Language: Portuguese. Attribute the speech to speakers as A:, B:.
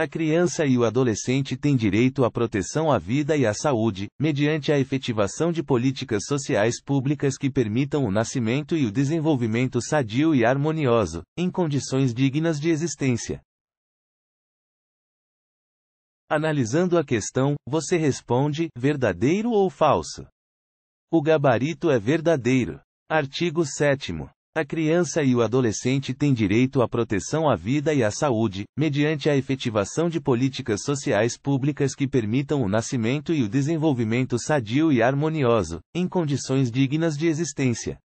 A: A criança e o adolescente têm direito à proteção à vida e à saúde, mediante a efetivação de políticas sociais públicas que permitam o nascimento e o desenvolvimento sadio e harmonioso, em condições dignas de existência. Analisando a questão, você responde: verdadeiro ou falso? O gabarito é verdadeiro. Artigo 7. A criança e o adolescente têm direito à proteção à vida e à saúde, mediante a efetivação de políticas sociais públicas que permitam o nascimento e o desenvolvimento sadio e harmonioso, em condições dignas de existência.